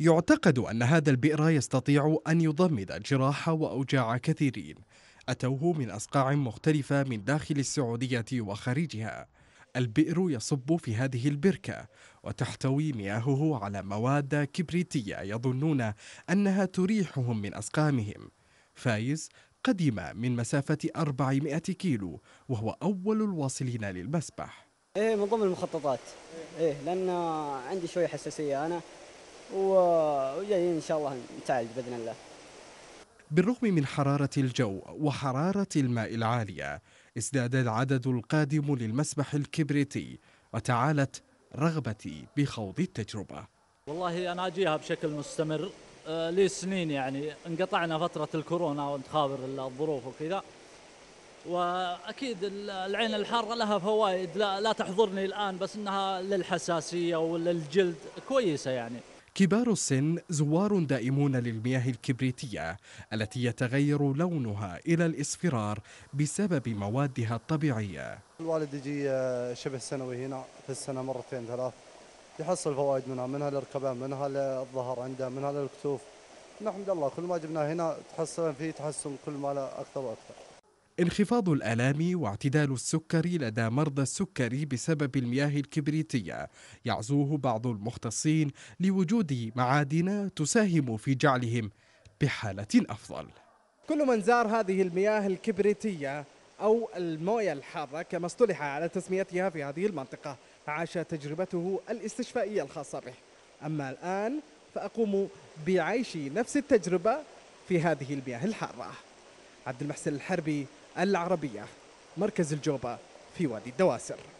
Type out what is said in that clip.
يعتقد أن هذا البئر يستطيع أن يضمد جراح وأوجاع كثيرين أتوه من أصقاع مختلفة من داخل السعودية وخارجها البئر يصب في هذه البركة وتحتوي مياهه على مواد كبريتية يظنون أنها تريحهم من أسقامهم فايز قدم من مسافة 400 كيلو وهو أول الواصلين للمسبح ايه من ضمن المخططات ايه لان عندي شويه حساسيه انا وجايين إن شاء الله نتعالج بإذن الله بالرغم من حرارة الجو وحرارة الماء العالية ازداد العدد القادم للمسبح الكبريتي وتعالت رغبتي بخوض التجربة والله أنا أجيها بشكل مستمر آه، لي سنين يعني انقطعنا فترة الكورونا وانت خابر الظروف وكذا واكيد العين الحاره لها فوائد لا, لا تحضرني الان بس انها للحساسيه وللجلد كويسه يعني كبار السن زوار دائمون للمياه الكبريتية التي يتغير لونها إلى الإصفرار بسبب موادها الطبيعية الوالد يجي آه، شبه سنوي هنا في السنة مرتين ثلاث يحصل فوائد منها منها للركبان منها للظهر عنده منها للكتوف نحمد الله كل ما جبناه هنا تحصل فيه تحسن كل ما لا أكثر وأكثر انخفاض الآلام واعتدال السكر لدى مرضى السكري بسبب المياه الكبريتية يعزوه بعض المختصين لوجود معادن تساهم في جعلهم بحالة أفضل كل من زار هذه المياه الكبريتية أو الموية الحارة كما اصطلح على تسميتها في هذه المنطقة عاش تجربته الاستشفائية الخاصة به أما الآن فأقوم بعيش نفس التجربة في هذه المياه الحارة عبد المحسن الحربي العربية مركز الجوبة في وادي الدواسر